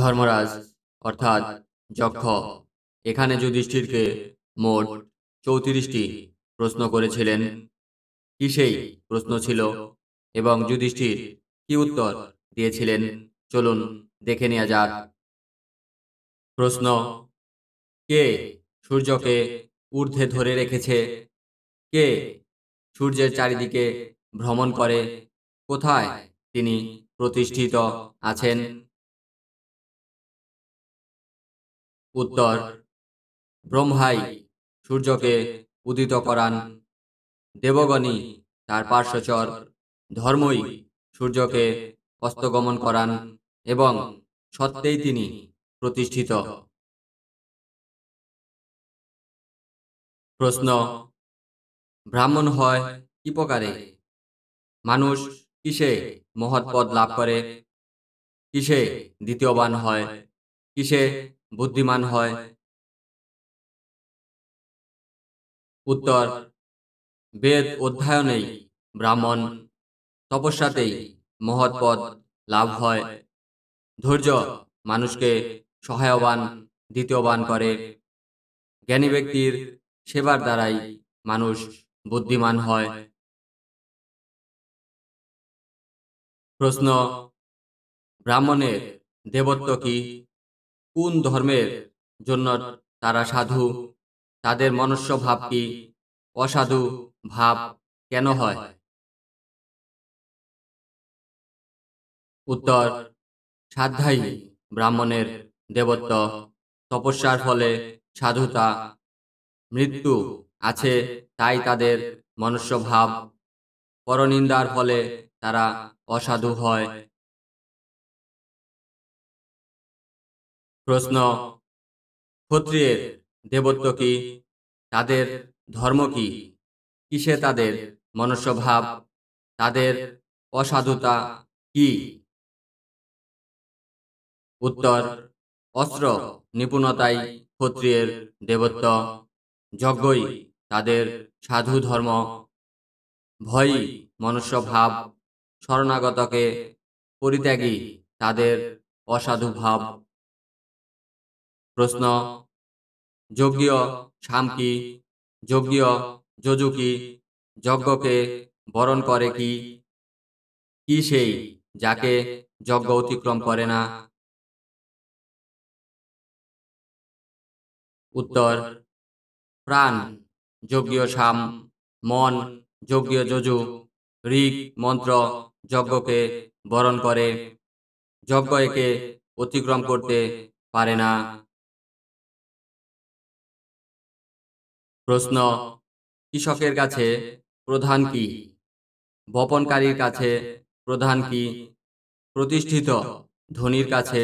ধর্মরাজ অর্থাৎ যক্ষ এখানে যুধিষ্ঠিরকে মোট চৌত্রিশটি প্রশ্ন করেছিলেন কি সেই প্রশ্ন ছিল এবং যুধিষ্ঠির কি উত্তর দিয়েছিলেন চলুন দেখে নেওয়া যাক প্রশ্ন কে সূর্যকে ঊর্ধ্বে ধরে রেখেছে কে সূর্যের চারিদিকে ভ্রমণ করে কোথায় তিনি প্রতিষ্ঠিত আছেন উত্তর ব্রহ্মাই সূর্যকে উদিত করান দেবগণী তার পার্শ্বচর ধর্মই সূর্যকে অস্তগমন করান এবং সত্যেই তিনি প্রতিষ্ঠিত প্রশ্ন ব্রাহ্মণ হয় কি প্রকারে মানুষ কিসে মহৎ পদ লাভ করে কিসে দ্বিতীয়বান হয় কিসে বুদ্ধিমান হয় উত্তর বেদ অধ্যয়নেই ব্রাহ্মণ তপস্যাতেই মহৎ পদ লাভ হয় ধৈর্য মানুষকে সহায়বান দ্বিতীয়বান করে জ্ঞানী ব্যক্তির সেবার দ্বারাই মানুষ বুদ্ধিমান হয় প্রশ্ন ব্রাহ্মণের দেবত্ব কি কোন ধর্মের জন্য তারা সাধু তাদের মনুষ্য ভাব কি অসাধু ভাব কেন হয় উত্তর সাধ্যাই ব্রাহ্মণের দেবত্ব তপস্যার ফলে সাধুতা মৃত্যু আছে তাই তাদের মনুষ্য ভাব পরনিন্দার ফলে তারা অসাধু হয় প্রশ্ন ক্ষত্রিয়ের দেবত্ব কি তাদের ধর্ম কি কিসে তাদের মনস্বভাব তাদের অসাধুতা কি উত্তর অস্ত্র নিপুণতাই ক্ষত্রিয়ের দেবত্ব যজ্ঞই তাদের সাধু ধর্ম ভয়ই মনস্বভাব শরণাগতকে পরিত্যাগী তাদের অসাধু ভাব প্রশ্ন যজ্ঞীয় শাম কি যজ্ঞীয় যজু কি যজ্ঞকে বরণ করে কি কি সেই যাকে যজ্ঞ অতিক্রম করে না উত্তর প্রাণ যজ্ঞীয় শাম মন যজ্ঞীয় যজু ঋগ মন্ত্র যজ্ঞকে বরণ করে যজ্ঞ একে অতিক্রম করতে পারে না প্রশ্ন কৃষকের কাছে প্রধান কি বপনকারীর কাছে প্রধান কি প্রতিষ্ঠিত ধনির কাছে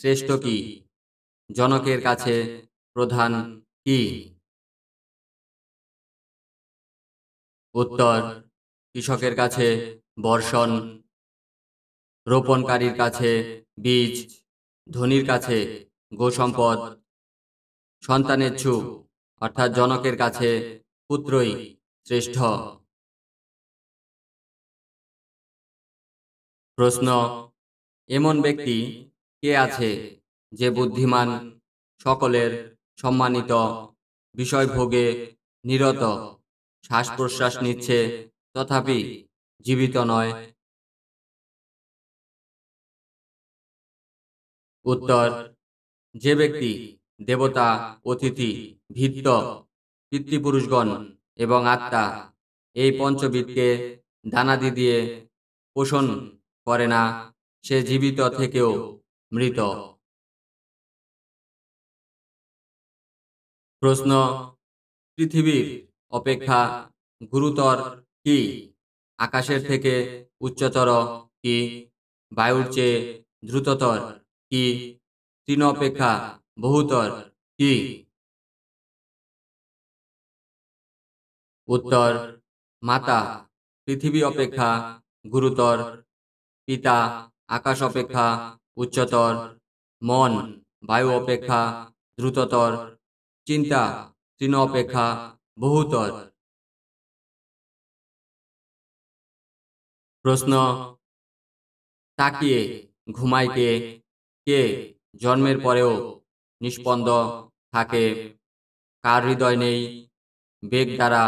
শ্রেষ্ঠ কি জনকের কাছে প্রধান কি উত্তর কৃষকের কাছে বর্ষণ রোপণকারীর কাছে বীজ ধনির কাছে গোসম্পদ সন্তানের ছুপ অর্থাৎ জনকের কাছে পুত্রই শ্রেষ্ঠ প্রশ্ন এমন ব্যক্তি কে আছে যে বুদ্ধিমান সকলের সম্মানিত বিষয় ভোগে নিরত শ্বাস প্রশ্বাস নিচ্ছে তথাপি জীবিত নয় উত্তর যে ব্যক্তি দেবতা অতিথি ভিত্ত পিতৃপুরুষগণ এবং আত্মা এই পঞ্চবিদকে দানাদি দিয়ে পোষণ করে না সে জীবিত থেকেও মৃত প্রশ্ন পৃথিবীর অপেক্ষা গুরুতর কি আকাশের থেকে উচ্চতর কি বায়ুর চেয়ে দ্রুততর কি তৃণ অপেক্ষা বহুতর কি উত্তর মাতা পৃথিবী অপেক্ষা গুরুতর পিতা আকাশ অপেক্ষা উচ্চতর মন বায়ু অপেক্ষা দ্রুততর চিন্তা তৃণ অপেক্ষা বহুতর প্রশ্ন তাকিয়ে ঘুমায় কে কে জন্মের পরেও নিষ্পন্দ থাকে কার হৃদয় নেই বেগ দ্বারা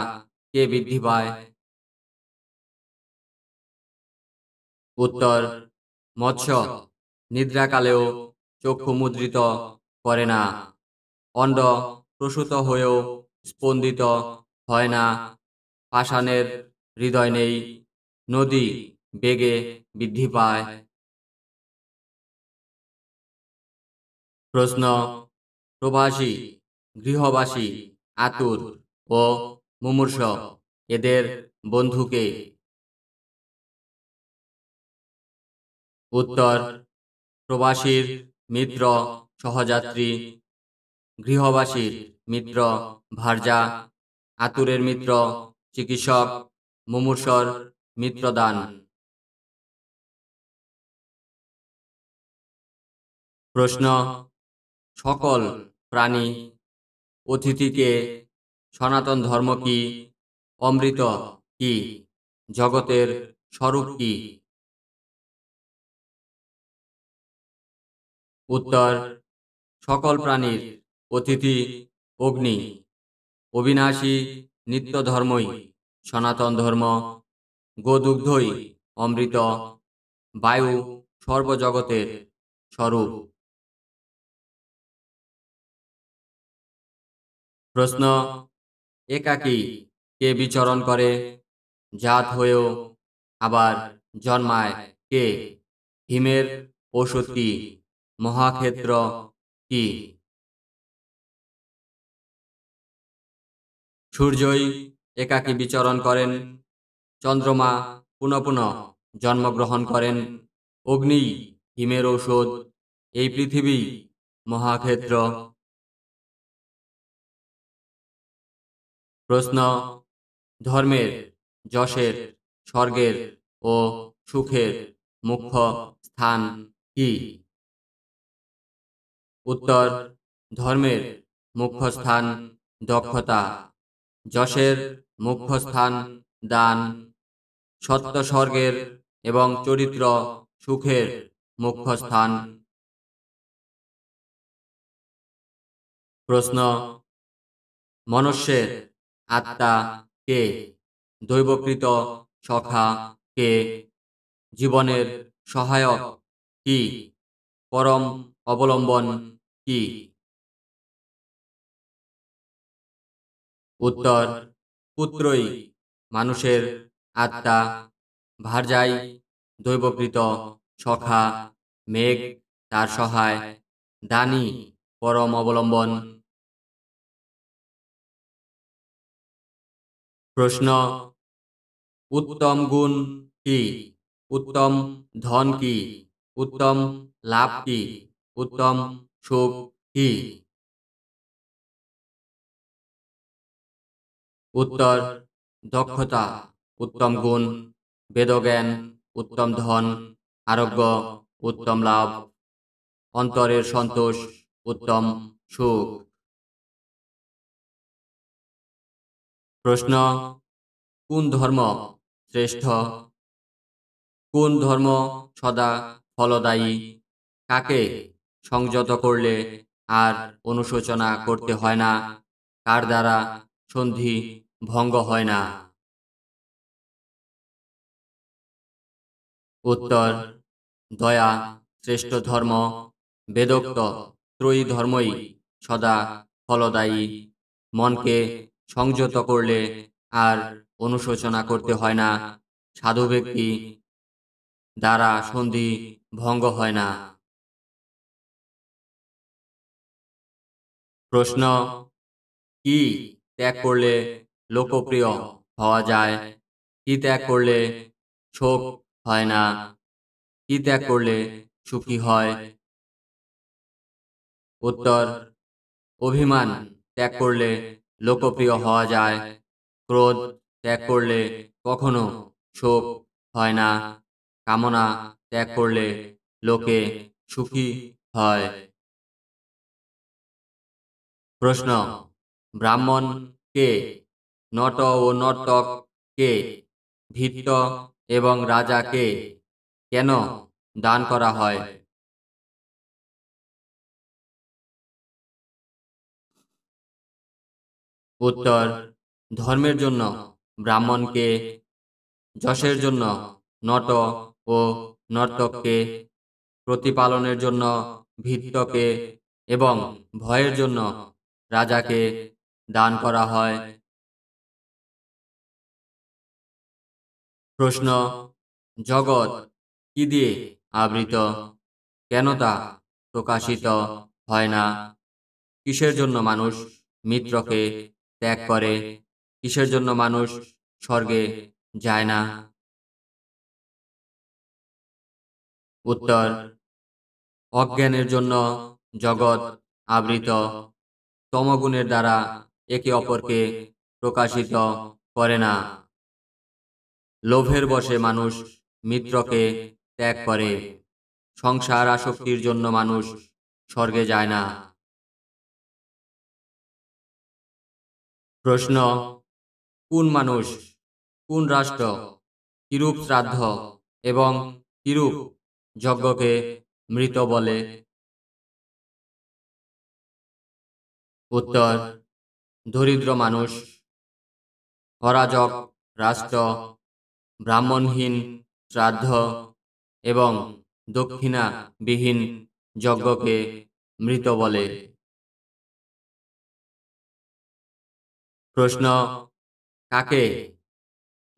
কে বৃদ্ধি পায় উত্তর মৎস্য নিদ্রাকালেও চক্ষু মুদ্রিত করে না অন্ড প্রসূত হয়েও স্পন্দিত হয় না পাষাণের হৃদয় নেই নদী বেগে বৃদ্ধি পায় প্রশ্ন প্রবাসী গৃহবাসী আতুর ও মুমূর্ষ এদের বন্ধুকে উত্তর প্রবাসীর মিত্র সহযাত্রী গৃহবাসীর মিত্র ভার্যা আতুরের মিত্র চিকিৎসক মুমূর্ষর মিত্রদান প্রশ্ন সকল প্রাণী অতিথিকে সনাতন ধর্ম কি অমৃত কি জগতের স্বরূপ কি উত্তর সকল প্রাণীর অতিথি অগ্নি অবিনাশী নিত্য ধর্মই সনাতন ধর্ম গোদুগ্ধই অমৃত বায়ু সর্বজগতের স্বরূপ প্রশ্ন একাকী কে বিচরণ করে জাত হয়েও আবার জন্মায় কে হিমের ওষুধ কি মহাক্ষেত্র কি সূর্যই একাকী বিচরণ করেন চন্দ্রমা পুনঃ পুনঃ জন্মগ্রহণ করেন অগ্নি হিমের ঔষধ এই পৃথিবী মহাক্ষেত্র প্রশ্ন ধর্মের যশের স্বর্গের ও সুখের মুখ্য স্থান কি উত্তর ধর্মের মুখ্য স্থান দক্ষতা যশের মুখ্য স্থান দান সত্য স্বর্গের এবং চরিত্র সুখের মুখ্য স্থান প্রশ্ন মনুষ্যের আত্মা কে দৈবকৃত সখা কে জীবনের সহায়ক কি পরম অবলম্বন কি উত্তর পুত্রই মানুষের আত্মা ভারজাই দৈবকৃত সখা মেঘ তার সহায় দানি পরম অবলম্বন প্রশ্ন উত্তম গুণ কি উত্তম ধন কি উত্তম লাভ কি উত্তম সুখ কি উত্তর দক্ষতা উত্তম গুণ বেদজ্ঞান উত্তম ধন আরোগ্য উত্তম লাভ অন্তরের সন্তোষ উত্তম সুখ প্রশ্ন কোন ধর্ম শ্রেষ্ঠ কোন ধর্ম সদা ফলদায়ী কাকে সংযত করলে আর অনুশোচনা করতে হয় না কার দ্বারা সন্ধি ভঙ্গ হয় না উত্তর দয়া শ্রেষ্ঠ ধর্ম বেদোক্ত ত্রয়ী ধর্মই সদা ফলদায়ী মনকে সংযত করলে আর অনুশোচনা করতে হয় না সাধু ব্যক্তি দ্বারা সন্ধি ভঙ্গ হয় না প্রশ্ন কি ত্যাগ করলে লোকপ্রিয় হওয়া যায় কি ত্যাগ করলে শোক হয় না কি ত্যাগ করলে সুখী হয় উত্তর অভিমান ত্যাগ করলে লোকপ্রিয় হওয়া যায় ক্রোধ ত্যাগ করলে কখনো শোক হয় না কামনা ত্যাগ করলে লোকে সুখী হয় প্রশ্ন ব্রাহ্মণ কে নট ও নর্তক কে ভিত্ত এবং রাজা কে কেন দান করা হয় উত্তর ধর্মের জন্য ব্রাহ্মণকে যশের জন্য নট ও নর্তককে প্রতিপালনের জন্য ভিত্তকে এবং ভয়ের জন্য রাজাকে দান করা হয় প্রশ্ন জগৎ কি দিয়ে আবৃত কেন তা প্রকাশিত হয় না কিসের জন্য মানুষ মিত্রকে ত্যাগ করে কিসের জন্য মানুষ স্বর্গে যায় না উত্তর অজ্ঞানের জন্য জগৎ আবৃত তমগুণের দ্বারা একে অপরকে প্রকাশিত করে না লোভের বসে মানুষ মিত্রকে ত্যাগ করে সংসার আসক্তির জন্য মানুষ স্বর্গে যায় না প্রশ্ন কোন মানুষ কোন রাষ্ট্র কিরূপ শ্রাদ্ধ এবং কিরূপ যজ্ঞকে মৃত বলে উত্তর দরিদ্র মানুষ অরাজক রাষ্ট্র ব্রাহ্মণহীন শ্রাদ্ধ এবং দক্ষিণাবিহীন যজ্ঞকে মৃত বলে প্রশ্ন কাকে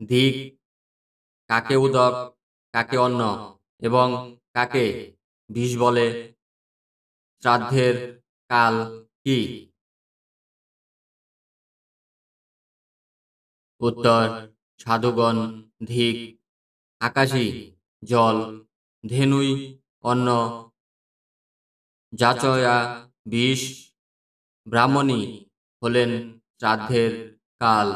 দিক কাকে উদক কাকে অন্ন এবং কাকে বিষ বলে শ্রাদ্ধের কাল কি উত্তর সাধুগণ ধিক আকাশী জল ধেনুই অন্ন যাচয়া বিষ ব্রাহ্মণী হলেন শ্রাদ্ধের কাল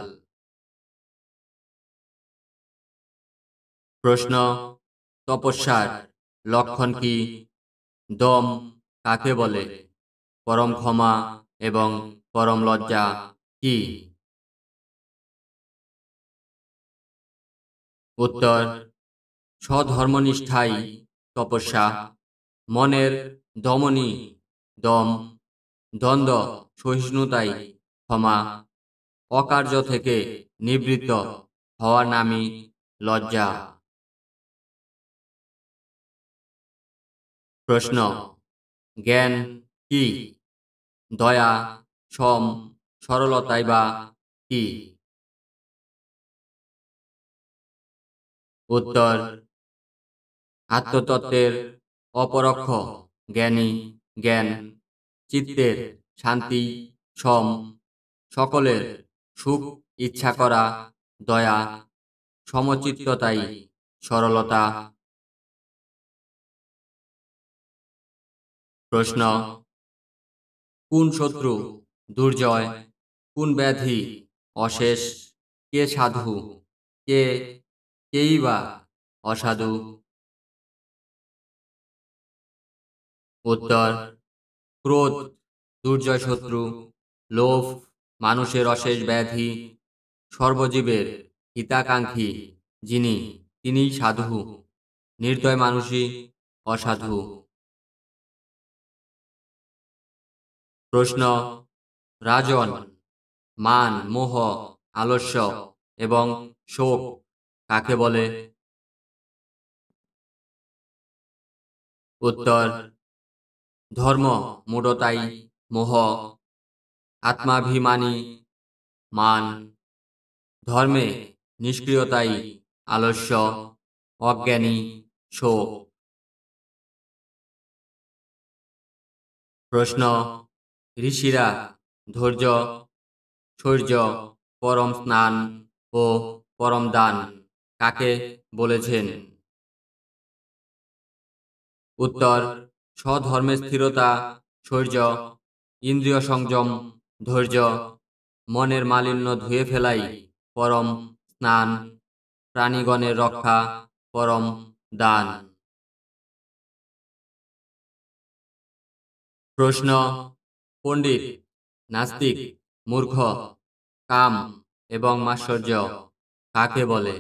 প্রশ্ন তপস্যার লক্ষণ কি দম কাকে বলে পরম ক্ষমা এবং পরম লজ্জা কি উত্তর স্বধর্মনিষ্ঠাই তপস্যা মনের দমনি দম দ্বন্দ্ব সহিষ্ণুতাই ক্ষমা অকার্য থেকে নিবৃত্ত হওয়ার নামই লজ্জা প্রশ্ন জ্ঞান কি দয়া সম সরলতাই বা কি উত্তর আত্মতত্ত্বের অপরক্ষ জ্ঞানী জ্ঞান চিত্তের শান্তি সম সকলের সুখ ইচ্ছা করা দয়া সমচিত্ততাই সরলতা প্রশ্ন কোন শত্রু দুর্জয় কোন ব্যাধি অশেষ কে সাধু কে কেই বা অসাধু উত্তর ক্রোধ দুর্জয় শত্রু লোভ মানুষের অশেষ ব্যাধি সর্বজীবের হিতাকাঙ্ক্ষী যিনি তিনি সাধু নির্দয় মানুষই অসাধু প্রশ্ন রাজন মান মোহ আলস্য এবং শোক কাকে বলে উত্তর ধর্ম মূঢ়তাই মোহ আত্মাভিমানী মান ধর্মে নিষ্ক্রিয়তাই আলস্য অজ্ঞানী শোক প্রশ্ন ঋষিরা ধৈর্য শৌর্য পরম স্নান ও পরম দান কাকে বলেছেন উত্তর স্বধর্মের স্থিরতা শৌর্য ইন্দ্রিয় সংযম ধৈর্য মনের মালিন্য ধুয়ে ফেলাই পরম স্নান প্রাণীগণের রক্ষা পরম দান প্রশ্ন পণ্ডিত নাস্তিক মূর্খ কাম এবং মাশ্চর্য কাকে বলে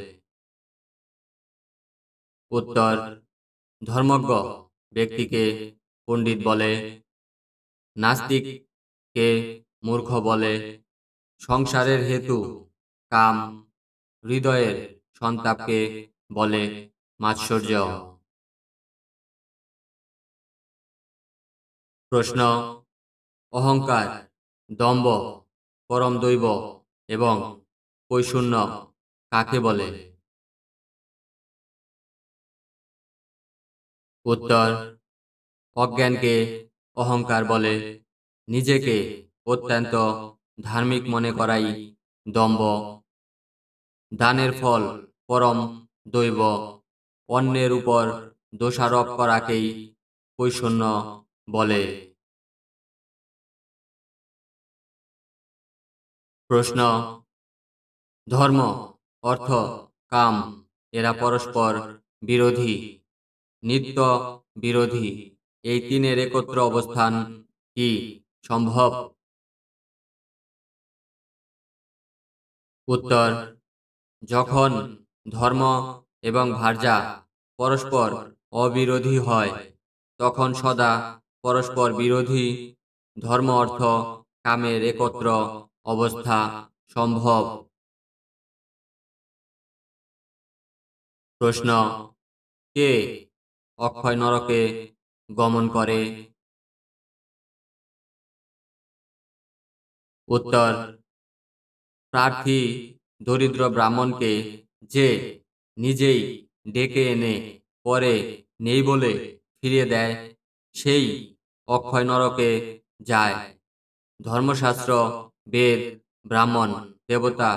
উত্তর ধর্মজ্ঞ ব্যক্তিকে পণ্ডিত বলে নাস্তিককে মূর্খ বলে সংসারের হেতু কাম হৃদয়ের সন্তাপকে বলে মাৎসর্য প্রশ্ন অহংকার দম্ভ পরম দৈব এবং কৈশূন্য কাকে বলে উত্তর অজ্ঞানকে অহংকার বলে নিজেকে অত্যন্ত ধার্মিক মনে করাই দম্ব দানের ফল পরম দৈব অন্যের উপর দোষারোপ করাকেই কৈশন্য বলে প্রশ্ন ধর্ম অর্থ কাম এরা পরস্পর বিরোধী নিত্য বিরোধী এই তিনের একত্র অবস্থান কি সম্ভব উত্তর যখন ধর্ম এবং ভার্যা পরস্পর অবিরোধী হয় তখন সদা পরস্পর বিরোধী ধর্ম অর্থ কামের একত্র অবস্থা সম্ভব প্রশ্ন কে অক্ষয় নরকে গমন করে উত্তর প্রার্থী দরিদ্র ব্রাহ্মণকে যে নিজেই ডেকে এনে পরে নেই বলে ফিরিয়ে দেয় সেই অক্ষয় নরকে যায় ধর্মশাস্ত্র বেদ ব্রাহ্মণ দেবতা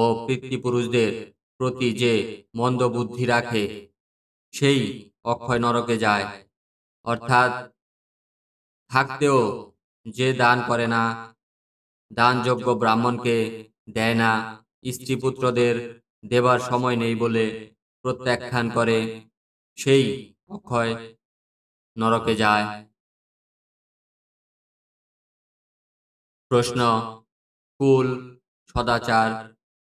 ও পিতৃপুরুষদের প্রতি যে মন্দ বুদ্ধি রাখে সেই অক্ষয় নরকে যায় অর্থাৎ থাকতেও যে দান করে না দানযোগ্য ব্রাহ্মণকে দেয় না স্ত্রী পুত্রদের দেবার সময় নেই বলে প্রত্যাখ্যান করে সেই অক্ষয় নরকে যায় প্রশ্ন কুল সদাচার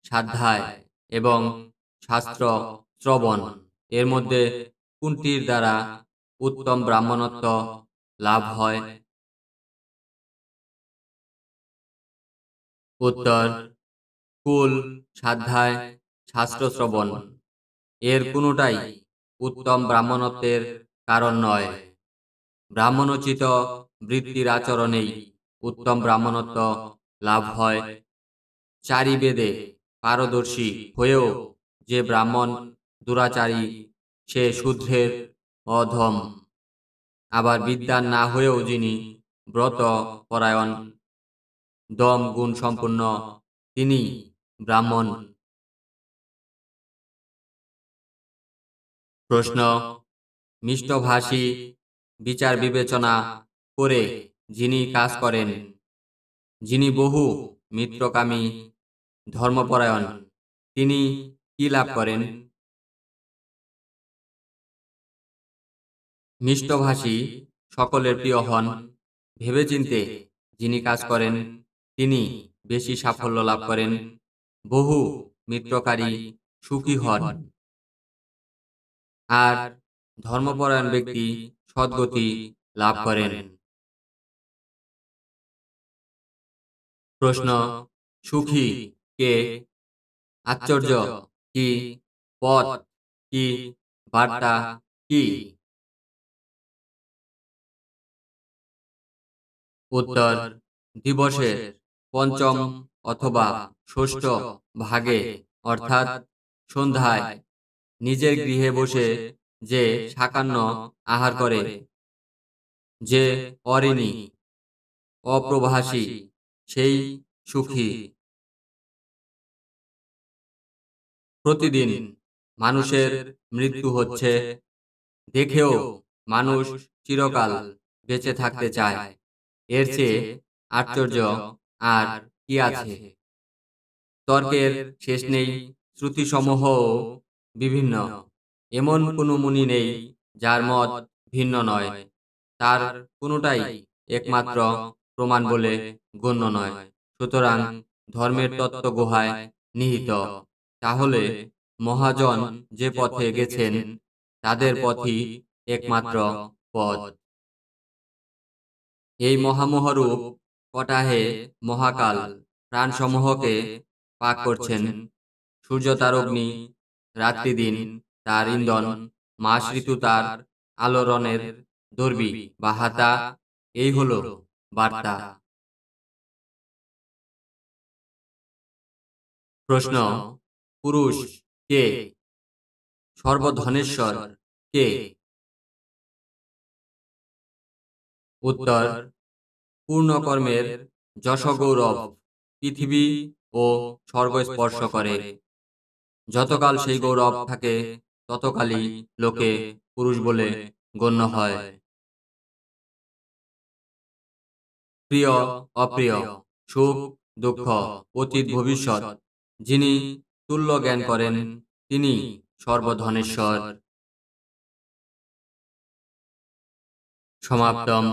সাধ্যায় এবং শাস্ত্র শ্রবণ এর মধ্যে কোনটির দ্বারা উত্তম ব্রাহ্মণত্ব লাভ হয় উত্তর স্কুল সাধ্যায় শ্রবণ এর কোনোটাই উত্তম ব্রাহ্মণত্বের কারণ নয় ব্রাহ্মণোচিত বৃত্তির আচরণেই উত্তম ব্রাহ্মণত্ব লাভ হয় চারি বেদে পারদর্শী হয়েও যে ব্রাহ্মণ দুরাচারী সে শূদ্রের অধম আবার বিদ্যা না হয়েও যিনি ব্রত পরায়ণ দম গুণ সম্পূর্ণ তিনি ব্রাহ্মণ প্রশ্ন মিষ্টভাষী বিচার বিবেচনা করে যিনি কাজ করেন যিনি বহু মিত্রকামী ধর্মপরায়ণ তিনি কি লাভ করেন মিষ্টভাষী সকলের প্রিয় হন ভেবেচিন্তে যিনি কাজ করেন তিনি বেশি সাফল্য লাভ করেন বহু মিত্রকারী সুখী হন আর ধর্মপরায়ণ ব্যক্তি সদ্গতি লাভ করেন প্রশ্ন সুখী কে আশ্চর্য কি পথ কি বার্তা কি উত্তর দিবসের পঞ্চম অথবা ষষ্ঠ ভাগে অর্থাৎ সন্ধ্যায় নিজের গৃহে বসে যে সাকান্ন আহার করে যে অরিণী অপ্রভাসী সেই সুখী প্রতিদিন মানুষের মৃত্যু হচ্ছে দেখেও মানুষ চিরকাল বেঁচে থাকতে চায় এর চেয়ে আশ্চর্য আর কি আছে তর্কের শেষ নেই শ্রুতিসমূহ বিভিন্ন এমন কোনো মুনি নেই যার মত ভিন্ন নয় তার কোনোটাই একমাত্র প্রমাণ বলে গণ্য নয় সুতরাং ধর্মের তত্ত্ব গুহায় নিহিত তাহলে মহাজন যে পথে গেছেন তাদের পথই একমাত্র পথ এই মহামহরূপ কটাহে মহাকাল প্রাণসমূহকে পাক করছেন সূর্য তার অগ্নি রাত্রি দিন তার ইন্ধন মাস ঋতু তার আলোড়নের দর্বি বা হাতা এই হল বার্তা প্রশ্ন পুরুষ কে সর্বধনেশ্বর কে উত্তর পূর্ণকর্মের যশ গৌরব পৃথিবী ও স্পর্শ করে যতকাল সেই গৌরব থাকে ততকালই লোকে পুরুষ বলে গণ্য হয় প্রিয় অপ্রিয় সুখ দুঃখ অতীত ভবিষ্যৎ যিনি তুল্য জ্ঞান করেন তিনি সর্বধনেশ্বর সমাপ্তম